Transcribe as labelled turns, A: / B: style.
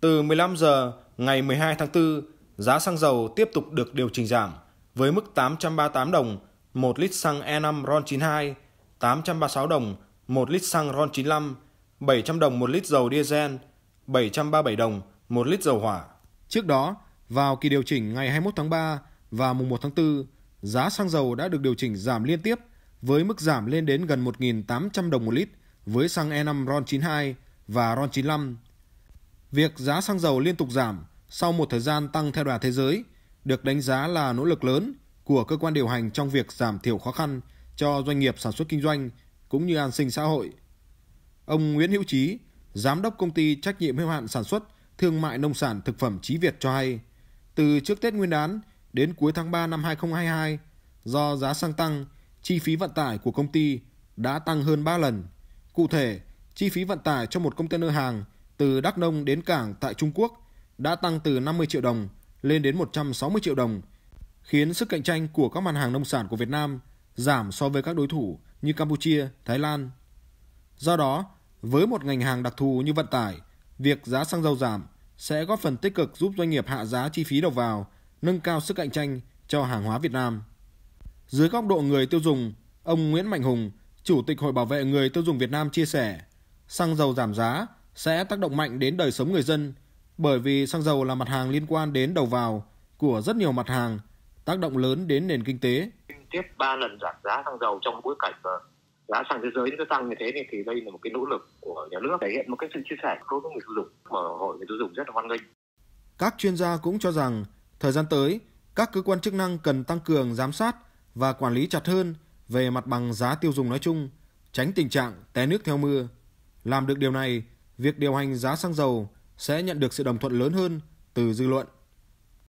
A: Từ 15 giờ ngày 12 tháng 4, giá xăng dầu tiếp tục được điều chỉnh giảm với mức 838 đồng 1 lít xăng E5 RON92, 836 đồng 1 lít xăng RON95, 700 đồng 1 lít dầu diesel, 737 đồng 1 lít dầu hỏa. Trước đó, vào kỳ điều chỉnh ngày 21 tháng 3 và mùng 1 tháng 4, giá xăng dầu đã được điều chỉnh giảm liên tiếp với mức giảm lên đến gần 1.800 đồng một lít với xăng E5 RON92 và RON95 Việc giá xăng dầu liên tục giảm sau một thời gian tăng theo đà thế giới được đánh giá là nỗ lực lớn của cơ quan điều hành trong việc giảm thiểu khó khăn cho doanh nghiệp sản xuất kinh doanh cũng như an sinh xã hội. Ông Nguyễn Hữu Chí, giám đốc công ty trách nhiệm hữu hạn sản xuất thương mại nông sản thực phẩm Chí Việt cho hay, từ trước Tết Nguyên đán đến cuối tháng 3 năm 2022, do giá xăng tăng, chi phí vận tải của công ty đã tăng hơn 3 lần. Cụ thể, chi phí vận tải cho một container hàng từ Đắk Nông đến cảng tại Trung Quốc đã tăng từ 50 triệu đồng lên đến 160 triệu đồng, khiến sức cạnh tranh của các mặt hàng nông sản của Việt Nam giảm so với các đối thủ như Campuchia, Thái Lan. Do đó, với một ngành hàng đặc thù như vận tải, việc giá xăng dầu giảm sẽ góp phần tích cực giúp doanh nghiệp hạ giá chi phí đầu vào, nâng cao sức cạnh tranh cho hàng hóa Việt Nam. Dưới góc độ người tiêu dùng, ông Nguyễn Mạnh Hùng, Chủ tịch Hội Bảo vệ Người Tiêu dùng Việt Nam chia sẻ, xăng dầu giảm giá sẽ tác động mạnh đến đời sống người dân bởi vì xăng dầu là mặt hàng liên quan đến đầu vào của rất nhiều mặt hàng, tác động lớn đến nền kinh tế.
B: Tiếp 3 lần giảm giá xăng dầu trong bối cảnh mà giá xăng thế giới nó tăng như thế này thì đây là một cái nỗ lực của nhà nước thể hiện một cái sự chia sẻ đối với người tiêu dùng mà hội người tiêu dùng rất là hoan nghênh.
A: Các chuyên gia cũng cho rằng thời gian tới các cơ quan chức năng cần tăng cường giám sát và quản lý chặt hơn về mặt bằng giá tiêu dùng nói chung, tránh tình trạng té nước theo mưa. Làm được điều này việc điều hành giá xăng dầu sẽ nhận được sự đồng thuận lớn hơn từ dư luận.